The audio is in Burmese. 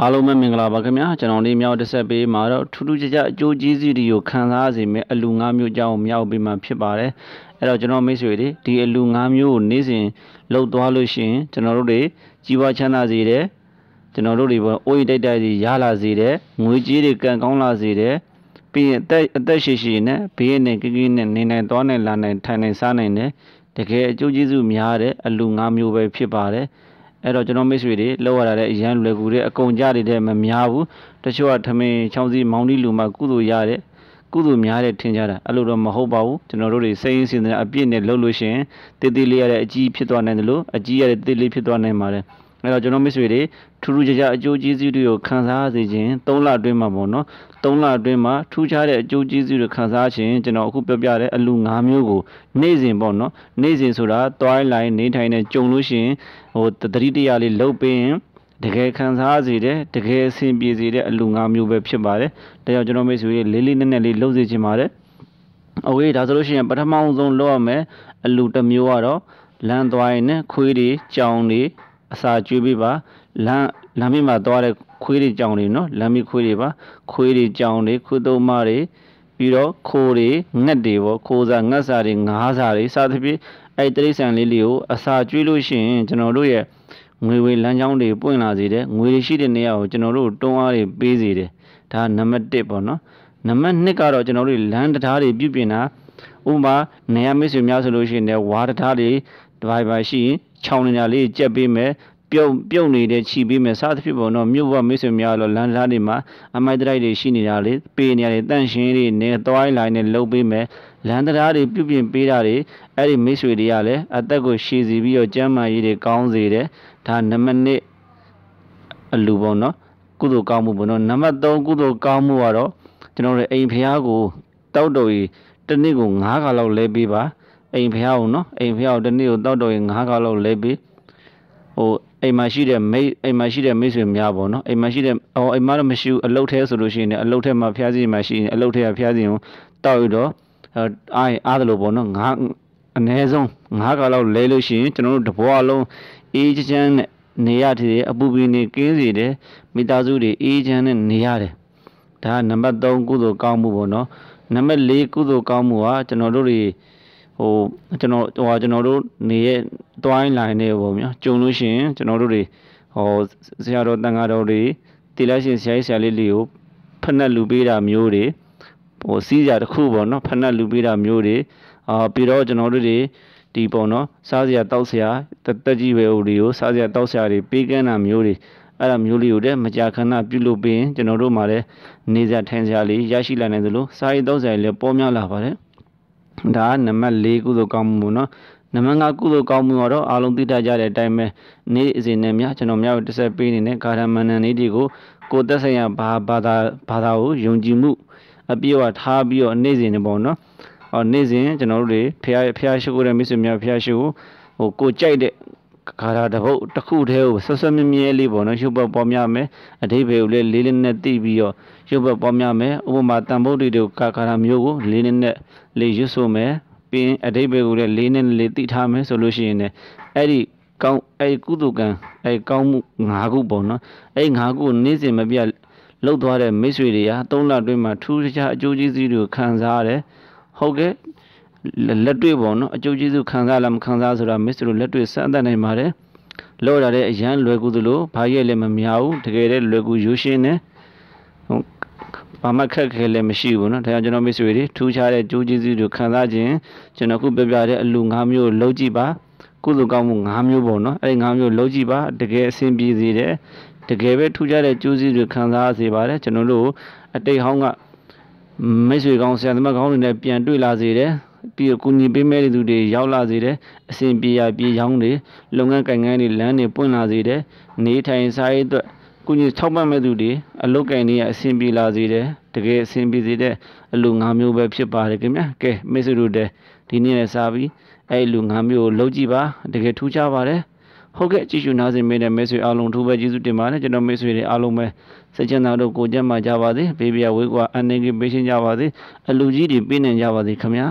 အားလုံးပဲမင်္ဂလာပါခင်ဗျာကျွန်တော်လေးမြောက်တက်ဆက်ပေးမှာတော့ထူးထူးခြားခြားအကျိုးကျေးဇူးတွေကိုခံစားစေမယ့်အလူ၅မျိုးအကြောင်းမြောက်ပေးမှာဖြစ်ပါတယ်အဲ့တော့ကျွန်တော်မိတ်ဆွေတွေဒီအလူ၅မျိုးကိုနေ့စဉ်လှုပ်သွားလို့ရှိရင်ကျွန်တော်တို့တွေကြီးပွားချမ်းသာစေတယ်ကျွန်တော်တို့တွေပေါ့အိုးရိတိုက်တိုက်စီရလာစေတယ်ငွေကြေးတွေကံကောင်းလာစေတယ်ပြီးရင်အသက်အသက်ရှိရှိနဲ့ဘေးရနဲ့ကိကိနဲ့နေနိုင်သွားနိုင်လာနိုင်ထိုင်နိုင်စားနိုင်တယ်တကယ်အကျိုးကျေးဇူးများတဲ့အလူ၅မျိုးပဲဖြစ်ပါတယ်အဲ့တော့ကျွန်တော်မိတ်ဆွေတွေလောက်ရတာလည်းအရန်လွယ်ကူတဲ့အကုန်ကြတွေတဲ့မများဘူးတချို့ကထမင်းချောင်းစီမောင်းဒီလူမှကုသိုလ်ရတဲ့ကုသိုလ်များတဲ့ထင်ကြတာအဲ့လိုတော့မဟုတ်ပါဘူးကျွန်တော်တို့တွေစိတ်ရင်းစင်တဲ့အပြည့်နဲ့လှုပ်လို့ရှိရင်တည်တည်လေးရတဲ့အကြီးဖြစ်သွားနိုင်တယ်လို့အကြီးရတဲ့တည်လေးဖြစ်သွားနိုင်ပါတယ်အဲ့တော့ကျွန်တော်မိတ်ဆွေတွေထူးထူးခြားခြားအကျိုးကျေးဇူးတွေကိုခံစားစေခြင်း၃လအတွင်းမှာပေါ့နော်၃လအတွင်းမှာထူးခြားတဲ့အကျိုးကျေးဇူးတွေခံစားခြင်းကျွန်တော်အခုပြောပြတဲ့အလူ၅မျိုးကိုနေ့စဉ်ပေါ့နော်နေ့စဉ်ဆိုတာတွိုင်းလိုင်းနေထိုင်နေကြုံလို့ရှိရင်ဟိုတတိတရားလေးလှုပ်ပေးရင်တကယ်ခံစားစေတဲ့တကယ်အဆင်ပြေစေတဲ့အလူ၅မျိုးပဲဖြစ်ပါတယ်ဒါကြောင့်ကျွန်တော်မိတ်ဆွေတွေလေးလေးနက်နက်လေးလှုပ်စေခြင်းပါတယ်โอเคဒါဆိုလို့ရှိရင်ပထမဆုံးလောက်ရမယ်အလူတစ်မျိုးကတော့လမ်းသွားရင်နဲ့ခွေးတွေကြောင်တွေအစာကျွေးပေးပါလမ်းလမ်းမမှာသွားတဲ့ခွေးတွေကြောင်တွေနော် လမ်းမခွေးတွေပါခွေးတွေကြောင်တွေခွေးသုံးမတွေပြီးတော့ခိုးတွေငှက်တွေပေါ့ခိုးစားငှက်စားတွေငါးစားတွေစသဖြင့်အဲ့တိရစ္ဆာန်လေးတွေကိုအစာကျွေးလို့ရှိရင်ကျွန်တော်တို့ရဲ့ငွေဝေလမ်းကြောင်းတွေပွင့်လာစေတယ်ငွေတွေရှိတဲ့နေရာကိုကျွန်တော်တို့တွန်းအားတွေပေးစေတယ်ဒါနံပါတ်1ပေါ့နော်နံပါတ်2ကတော့ကျွန်တော်တို့လမ်းတရားတွေပြုပြင်တာဥပမာနေရာမိတ်ဆွေများဆိုလို့ရှိရင်လည်းဝါတရားတွေဒီဘိုင်ဘိုင်ရှိရင်ခြောင်နေတာလေးကြက်ပေးမယ်ပြုတ်ပြုတ်နေတဲ့ခြိပေးမယ်စသဖြင့်ပေါ့နော်မြို့ဘမိတ်ဆွေများတော့လမ်းလားတွေမှာအမိုက်တရိုက်တွေရှိနေတာလေပေးနေရတယ်တန့်ရှင်းတွေနေသွားလိုင်းနဲ့လှုပ်ပေးမယ်လမ်းတရားတွေပြုပြင်ပေးတာတွေအဲ့ဒီမိတ်ဆွေတွေကလည်းအသက်ကိုရှည်စီပြီးတော့ကျန်းမာရေးတွေကောင်းစေတယ်ဒါနံပါတ်1အလူပေါ့နော်ကုသိုလ်ကောင်းမှုပေါ့နော်နံပါတ်3ကုသိုလ်ကောင်းမှုကတော့ကျွန်တော်တို့အိမ်ဖျားကိုတောက်တော်ကြီးတစ်နေ့ကို9ခါလောက်လဲပေးပါအိမ်ဖျားကိုနော်အိမ်ဖျားကိုတနေ့ကိုတောက်တော်ရင်၅ခါလောက်လဲပြီးဟိုအိမ်မှာရှိတဲ့မိအိမ်မှာရှိတဲ့မိတ်ဆွေများပေါ့နော်အိမ်မှာရှိတဲ့ဟောအိမ်မှာတော့မရှိဘူးအလုတ်ထဲဆိုလို့ရှိရင်လည်းအလုတ်ထဲမှာဖျားစီမှာရှိရင်အလုတ်ထဲကဖျားစီကိုတောက်ရတော့အားအားတယ်လို့ပေါ့နော်ငါအနည်းဆုံး၅ခါလောက်လဲလို့ရှိရင်ကျွန်တော်တို့တဘွားလုံးအေးချမ်းနဲ့နေရသေးတယ်အပူပင်တွေကင်းစေတယ်မိသားစုတွေအေးချမ်းနဲ့နေရတယ်ဒါကနံပါတ်3ကုသိုလ်ကောင်းမှုပေါ့နော်နံပါတ်4ကုသိုလ်ကောင်းမှုကကျွန်တော်တို့တွေဟိုကျွန်တော်ဟိုကျွန်တော်တို့နေရဲ့တွိုင်းလိုင်းတွေပေါ့ဗျာကြုံလို့ရှိရင်ကျွန်တော်တို့တွေဟောဆရာတော်တန်ခါတော်တွေတိလရှင်ဆရာကြီးဆရာလေးလေးကိုဖက်နှက်လူပေးတာမျိုးတွေဟိုစီးကြတစ်ခုပေါ့နော်ဖက်နှက်လူပေးတာမျိုးတွေအာပြီးတော့ကျွန်တော်တို့တွေဒီပေါ့နော်စားစရာတောက်စရာတက်တက်ကြီးပဲဟိုတွေကိုစားစရာတောက်စရာတွေပေးကမ်းတာမျိုးတွေအဲ့ဒါမျိုးလေးကိုလည်းမကြာခဏပြုလုပ်ပေးရင်ကျွန်တော်တို့မှာလည်းနေစရာထိုင်စရာလေးရရှိလာနိုင်သလိုစားရည်တောက်စရာလေးလည်းပေါများလာပါတယ်ဒါနံပါတ်၄ကုသိုလ်ကောင်းမှုပေါ့နော်နံပါတ်၅ကုသိုလ်ကောင်းမှုတော့အားလုံးသိတတ်ကြတဲ့အတိုင်းပဲနေ့အစဉ်နဲ့များကျွန်တော်များတက်ဆက်ပေးနေတဲ့ကာရမဏန်လေးတွေကိုကိုသက်ဆိုင်ရာဘာဘာသာဘာသာကိုယုံကြည်မှုအပြည့်အဝထားပြီးတော့နေ့စဉ်နေပေါ့နော်အော်နေ့စဉ်ကျွန်တော်တို့တွေဖះဖះရှိခိုးတဲ့မိတ်ဆွေများဖះရှိခိုးဟိုကိုကြိုက်တဲ့ခါရာတပုတ်တစ်ခုတည်းကိုဆက်ဆက်မြဲမြဲလေးပေါ့နော်ရုပ်ဘက်ပေါများမယ်အဓိပ္ပာယ်ကိုလည်းလေးလေးနဲ့သိပြီးတော့ရုပ်ဘက်ပေါများမယ်ဥပမာတန်ဖိုးတွေကိုကာခါရာမျိုးကိုလေးလေးနဲ့လေးရွတ်ဆိုမယ်ပြီးရင်အဓိပ္ပာယ်ကိုလည်းလေးနဲ့လေးသိထားမယ်ဆိုလို့ရှိရင်လည်းအဲ့ဒီကောင်းအဲ့ဒီကုသကံအဲ့ကောင်းမှု၅ခုပေါ့နော်အဲ့၅ခုနေ့စဉ်မပြတ်လှုပ်သွားတဲ့မိတ်ဆွေတွေက၃လအတွင်းမှာထူးခြားအကျိုးကျေးဇူးတွေကိုခံစားရတယ်ဟုတ်ကဲ့လက်တွေ့ပေါ့နော်အကျိုးကျေးဇူးခံစားလားမခံစားဆိုတာမစ္စတို့လက်တွေ့စမ်းသပ်နိုင်ပါတယ်လော့တာတဲ့အရန်လွယ်ကူသလိုဘာရဲ့လည်းမများဘူးတကယ်တည်းလွယ်ကူရိုးရှင်းတယ်ဘာမှခက်ခဲလည်းမရှိဘူးเนาะဒါကြောင့်ကျွန်တော်မိတ်ဆွေတွေထူးခြားတဲ့ကြိုးကျေးဇူးတွေခံစားခြင်းကျွန်တော်ခုပြပြတဲ့အလူ၅မျိုးလုံးကြည့်ပါကုသိုလ်ကောင်းမှု၅မျိုးပေါ့เนาะအဲ့ဒီ၅မျိုးလုံးကြည့်ပါတကယ်အဆင်ပြေစေတယ်တကယ်ပဲထူးခြားတဲ့ကြိုးကျေးဇူးတွေခံစားစေပါတယ်ကျွန်တော်တို့အတိတ်ဟောင်းကမိတ်ဆွေကောင်းဆရာသမားကောင်းတွေနဲ့ပြန်တွေ့လာစေတယ်ပြီးတော့ကုညီပေးမဲ့သူတွေရောက်လာစေတယ်အစဉ်ပြေရပြေရောင်းတွေလုပ်ငန်းကိုင်ငန်းတွေလမ်းတွေပွင့်လာစေတယ်နေထိုင်စားရေးအတွက်ကုညီထောက်ပံ့မဲ့သူတွေအလုပ်ကိုင်တွေအစဉ်ပြေလာစေတယ်တကယ်အစဉ်ပြေစေတဲ့အလူ၅မျိုးပဲဖြစ်ပါတယ်ခင်ဗျာကဲမိတ်ဆွေတို့တဲ့ဒီနေ့လည်းစားပြီးအဲ့လူ၅မျိုးကိုလုပ်ကြည့်ပါတကယ်ထူးခြားပါတယ်ဟုတ်ကဲ့ကြည့်ရှုနားဆင်မိတဲ့မိတ်ဆွေအားလုံးထူးပဲကျေးဇူးတင်ပါတယ်ကျွန်တော်မိတ်ဆွေတွေအားလုံးပဲစိတ်ချမ်းသာတို့ကိုကြက်မှကြပါစေဘေးပြဝေးကွာအနေကပေးရှင်းကြပါစေအလူကြီးတွေပြည့်နေကြပါစေခင်ဗျာ